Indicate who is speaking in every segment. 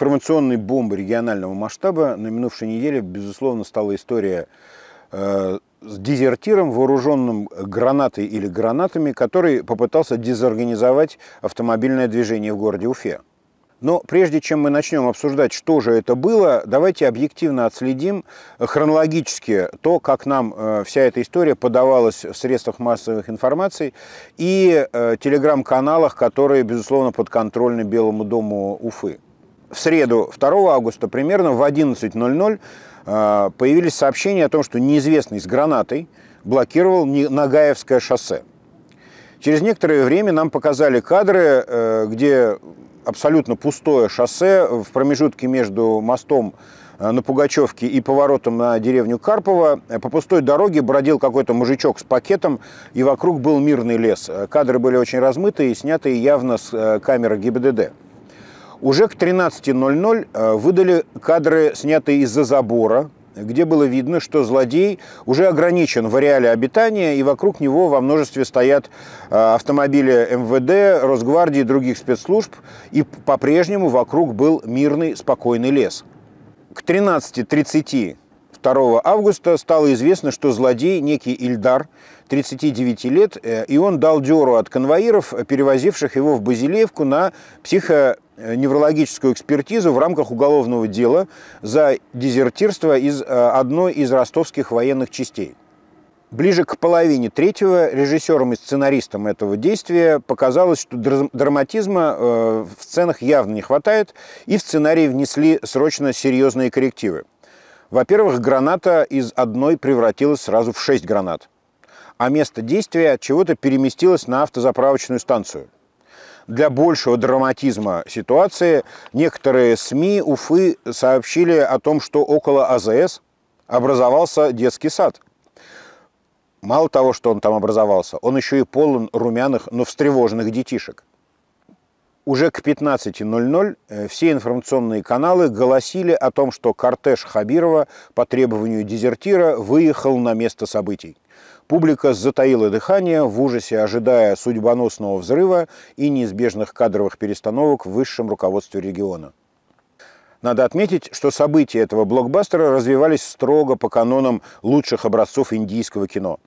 Speaker 1: Информационной бомбы регионального масштаба на минувшей неделе, безусловно, стала история э, с дезертиром, вооруженным гранатой или гранатами, который попытался дезорганизовать автомобильное движение в городе Уфе. Но прежде чем мы начнем обсуждать, что же это было, давайте объективно отследим э, хронологически то, как нам э, вся эта история подавалась в средствах массовых информаций и э, телеграм-каналах, которые, безусловно, подконтрольны Белому дому Уфы в среду 2 августа примерно в 11.00 э, появились сообщения о том, что неизвестный с гранатой блокировал Нагаевское шоссе. Через некоторое время нам показали кадры, э, где абсолютно пустое шоссе в промежутке между мостом э, на Пугачевке и поворотом на деревню Карпова. По пустой дороге бродил какой-то мужичок с пакетом, и вокруг был мирный лес. Кадры были очень размыты и сняты явно с камеры ГИБДД. Уже к 13.00 э, выдали кадры, снятые из-за забора, где было видно, что злодей уже ограничен в ареале обитания, и вокруг него во множестве стоят э, автомобили МВД, Росгвардии и других спецслужб, и по-прежнему вокруг был мирный, спокойный лес. К 13.30 2 августа стало известно, что злодей, некий Ильдар, 39 лет, э, и он дал дёру от конвоиров, перевозивших его в Базилевку на психо Э, неврологическую экспертизу в рамках уголовного дела за дезертирство из э, одной из ростовских военных частей. Ближе к половине третьего режиссером и сценаристом этого действия показалось, что драматизма э, в сценах явно не хватает, и в сценарий внесли срочно серьезные коррективы. Во-первых, граната из одной превратилась сразу в шесть гранат, а место действия от чего-то переместилось на автозаправочную станцию – для большего драматизма ситуации некоторые СМИ Уфы сообщили о том, что около АЗС образовался детский сад. Мало того, что он там образовался, он еще и полон румяных, но встревоженных детишек. Уже к 15.00 э, все информационные каналы голосили о том, что кортеж Хабирова по требованию дезертира выехал на место событий. Публика затаила дыхание в ужасе, ожидая судьбоносного взрыва и неизбежных кадровых перестановок в высшем руководстве региона. Надо отметить, что события этого блокбастера развивались строго по канонам лучших образцов индийского кино.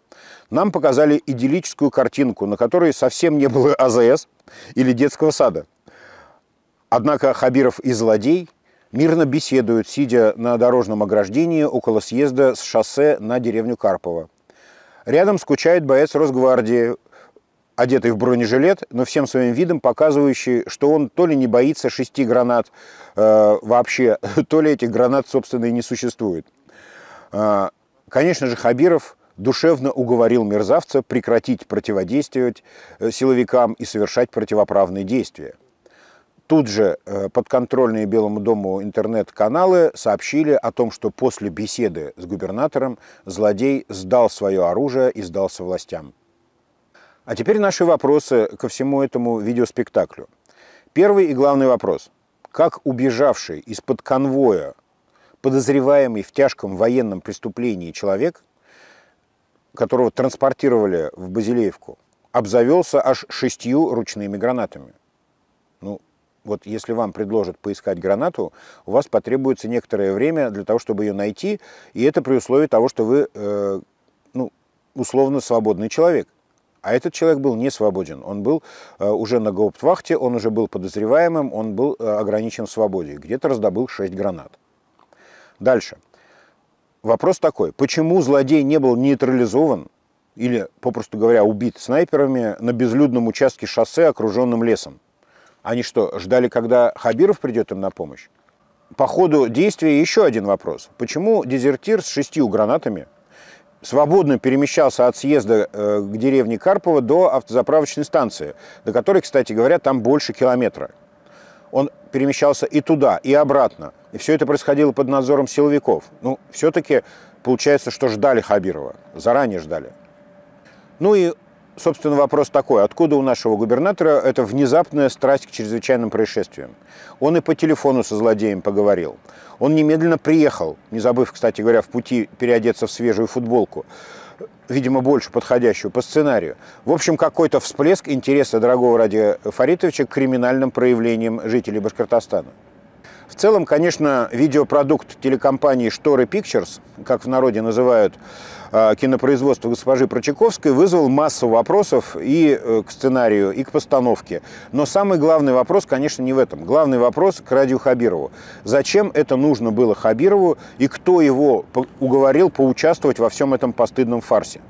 Speaker 1: Нам показали идиллическую картинку, на которой совсем не было АЗС или детского сада. Однако Хабиров и злодей мирно беседуют, сидя на дорожном ограждении около съезда с шоссе на деревню Карпова. Рядом скучает боец Росгвардии, одетый в бронежилет, но всем своим видом показывающий, что он то ли не боится шести гранат э, вообще, то ли этих гранат, собственно, и не существует. Э, конечно же, Хабиров душевно уговорил мерзавца прекратить противодействовать э, силовикам и совершать противоправные действия. Тут же э, подконтрольные Белому дому интернет-каналы сообщили о том, что после беседы с губернатором злодей сдал свое оружие и сдался властям. А теперь наши вопросы ко всему этому видеоспектаклю. Первый и главный вопрос. Как убежавший из-под конвоя подозреваемый в тяжком военном преступлении человек, которого транспортировали в Базилеевку, обзавелся аж шестью ручными гранатами – вот если вам предложат поискать гранату, у вас потребуется некоторое время для того, чтобы ее найти, и это при условии того, что вы э, ну, условно свободный человек. А этот человек был не свободен. Он был э, уже на гауптвахте, он уже был подозреваемым, он был э, ограничен в свободе. Где-то раздобыл 6 гранат. Дальше. Вопрос такой. Почему злодей не был нейтрализован или, попросту говоря, убит снайперами на безлюдном участке шоссе, окруженном лесом? Они что, ждали, когда Хабиров придет им на помощь? По ходу действия еще один вопрос. Почему дезертир с шестью гранатами свободно перемещался от съезда э, к деревне Карпова до автозаправочной станции, до которой, кстати говоря, там больше километра. Он перемещался и туда, и обратно. И все это происходило под надзором силовиков. Ну, все-таки получается, что ждали Хабирова, заранее ждали. Ну и собственно, вопрос такой. Откуда у нашего губернатора эта внезапная страсть к чрезвычайным происшествиям? Он и по телефону со злодеем поговорил. Он немедленно приехал, не забыв, кстати говоря, в пути переодеться в свежую футболку, видимо, больше подходящую по сценарию. В общем, какой-то всплеск интереса дорогого ради Фаритовича к криминальным проявлениям жителей Башкортостана. В целом, конечно, видеопродукт телекомпании «Шторы Pictures, как в народе называют а, кинопроизводство госпожи Прочаковской, вызвал массу вопросов и э, к сценарию, и к постановке. Но самый главный вопрос, конечно, не в этом. Главный вопрос к радио Хабирову. Зачем это нужно было Хабирову и кто его уговорил поучаствовать во всем этом постыдном фарсе?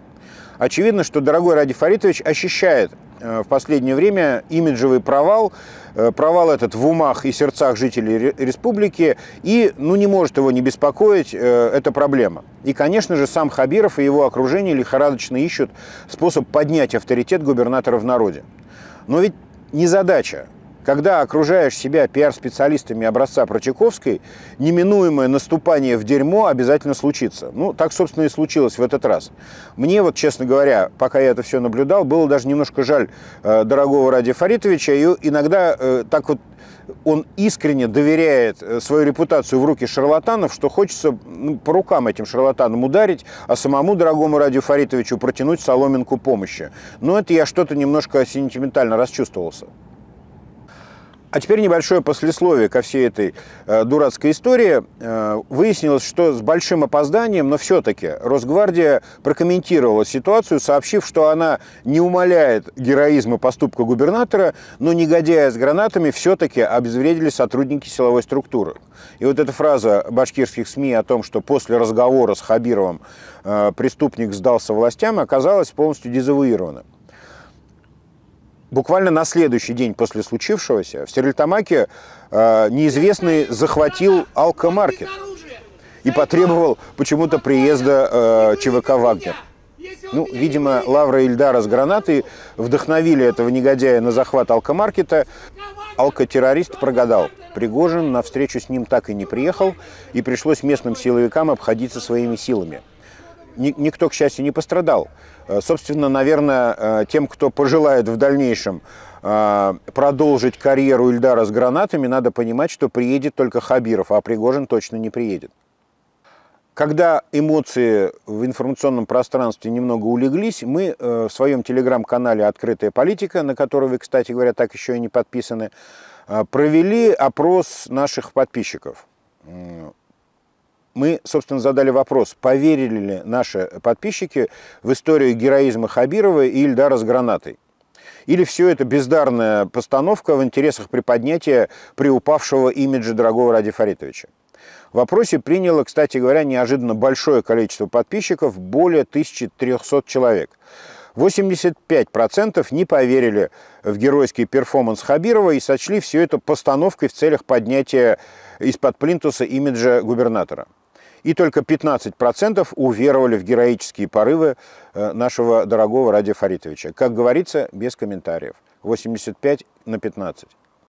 Speaker 1: Очевидно, что дорогой Ради Фаритович ощущает э, в последнее время имиджевый провал, э, провал этот в умах и сердцах жителей республики, и ну, не может его не беспокоить э, эта проблема. И, конечно же, сам Хабиров и его окружение лихорадочно ищут способ поднять авторитет губернатора в народе. Но ведь не задача когда окружаешь себя пиар-специалистами образца Прочаковской, неминуемое наступание в дерьмо обязательно случится. Ну, так, собственно, и случилось в этот раз. Мне вот, честно говоря, пока я это все наблюдал, было даже немножко жаль э, дорогого Ради Фаритовича. И иногда э, так вот он искренне доверяет э, свою репутацию в руки шарлатанов, что хочется ну, по рукам этим шарлатанам ударить, а самому дорогому Радию Фаритовичу протянуть соломинку помощи. Но это я что-то немножко сентиментально расчувствовался. А теперь небольшое послесловие ко всей этой э, дурацкой истории. Э, выяснилось, что с большим опозданием, но все-таки Росгвардия прокомментировала ситуацию, сообщив, что она не умаляет героизма поступка губернатора, но негодяя с гранатами все-таки обезвредили сотрудники силовой структуры. И вот эта фраза башкирских СМИ о том, что после разговора с Хабировым э, преступник сдался властям, оказалась полностью дезавуирована буквально на следующий день после случившегося в Стерлитамаке э, неизвестный захватил алкомаркет и потребовал почему-то приезда э, ЧВК «Вагнер». Ну, видимо, Лавра и Ильдара с гранатой вдохновили этого негодяя на захват алкомаркета. Алкотеррорист прогадал. Пригожин на встречу с ним так и не приехал, и пришлось местным силовикам обходиться своими силами. Ни никто, к счастью, не пострадал. Э, собственно, наверное, э, тем, кто пожелает в дальнейшем э, продолжить карьеру Ильдара с гранатами, надо понимать, что приедет только Хабиров, а Пригожин точно не приедет. Когда эмоции в информационном пространстве немного улеглись, мы в своем телеграм-канале «Открытая политика», на который вы, кстати говоря, так еще и не подписаны, провели опрос наших подписчиков мы, собственно, задали вопрос, поверили ли наши подписчики в историю героизма Хабирова и Ильдара с гранатой. Или все это бездарная постановка в интересах приподнятия приупавшего имиджа дорогого Ради Фаритовича. В вопросе приняло, кстати говоря, неожиданно большое количество подписчиков, более 1300 человек. 85% не поверили в геройский перформанс Хабирова и сочли все это постановкой в целях поднятия из-под плинтуса имиджа губернатора и только 15% уверовали в героические порывы э, нашего дорогого Ради Фаритовича. Как говорится, без комментариев. 85 на 15.